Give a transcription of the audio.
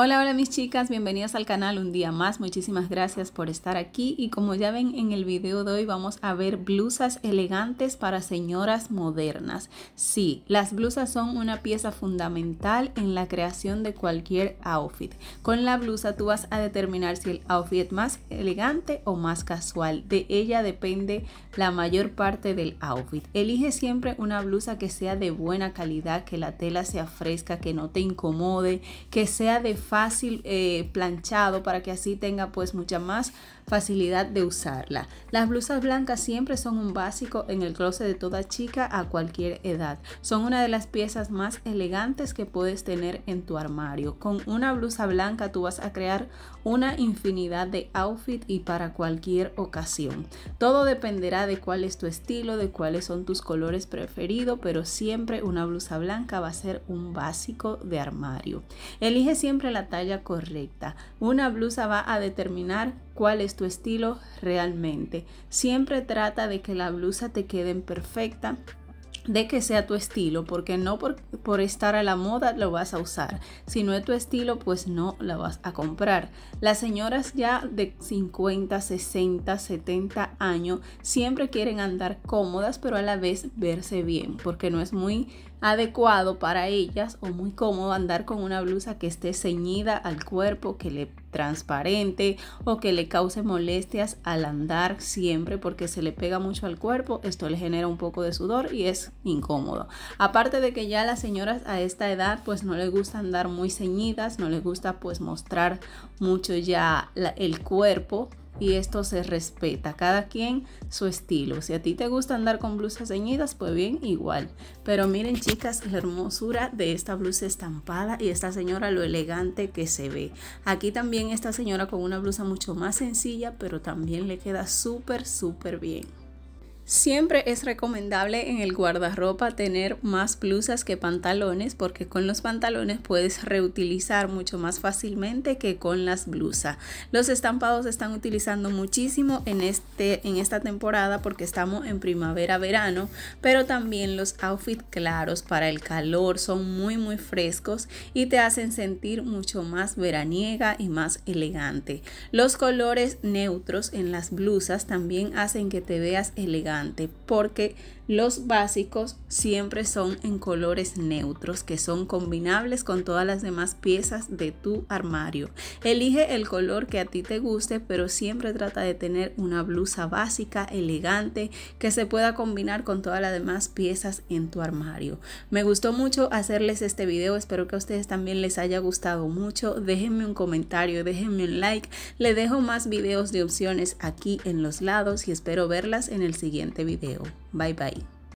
Hola, hola mis chicas, bienvenidas al canal un día más, muchísimas gracias por estar aquí y como ya ven en el video de hoy vamos a ver blusas elegantes para señoras modernas. Sí, las blusas son una pieza fundamental en la creación de cualquier outfit. Con la blusa tú vas a determinar si el outfit es más elegante o más casual, de ella depende la mayor parte del outfit. Elige siempre una blusa que sea de buena calidad, que la tela sea fresca, que no te incomode, que sea de fácil eh, planchado para que así tenga pues mucha más facilidad de usarla. Las blusas blancas siempre son un básico en el closet de toda chica a cualquier edad. Son una de las piezas más elegantes que puedes tener en tu armario. Con una blusa blanca tú vas a crear una infinidad de outfit y para cualquier ocasión. Todo dependerá de cuál es tu estilo, de cuáles son tus colores preferidos, pero siempre una blusa blanca va a ser un básico de armario. Elige siempre la talla correcta. Una blusa va a determinar cuál es tu estilo realmente. Siempre trata de que la blusa te quede perfecta de que sea tu estilo, porque no por, por, estar a la moda lo vas a usar. Si no es tu estilo, pues no la vas a comprar. Las señoras ya de 50, 60, 70 años siempre quieren andar cómodas, pero a la vez verse bien, porque no es muy adecuado para ellas o muy cómodo andar con una blusa que esté ceñida al cuerpo, que le transparente o que le cause molestias al andar siempre porque se le pega mucho al cuerpo, esto le genera un poco de sudor y es incómodo. Aparte de que ya las señoras a esta edad pues no les gusta andar muy ceñidas, no les gusta pues mostrar mucho ya el cuerpo y esto se respeta, cada quien su estilo. Si a ti te gusta andar con blusas ceñidas, pues bien, igual. Pero miren chicas, la hermosura de esta blusa estampada y esta señora lo elegante que se ve. Aquí también esta señora con una blusa mucho más sencilla, pero también le queda súper, súper bien. Siempre es recomendable en el guardarropa tener más blusas que pantalones porque con los pantalones puedes reutilizar mucho más fácilmente que con las blusas. Los estampados se están utilizando muchísimo en, este, en esta temporada porque estamos en primavera-verano, pero también los outfits claros para el calor son muy muy frescos y te hacen sentir mucho más veraniega y más elegante. Los colores neutros en las blusas también hacen que te veas elegante porque los básicos siempre son en colores neutros que son combinables con todas las demás piezas de tu armario. Elige el color que a ti te guste, pero siempre trata de tener una blusa básica, elegante, que se pueda combinar con todas las demás piezas en tu armario. Me gustó mucho hacerles este video, espero que a ustedes también les haya gustado mucho. Déjenme un comentario, déjenme un like, le dejo más videos de opciones aquí en los lados y espero verlas en el siguiente video. Bye bye.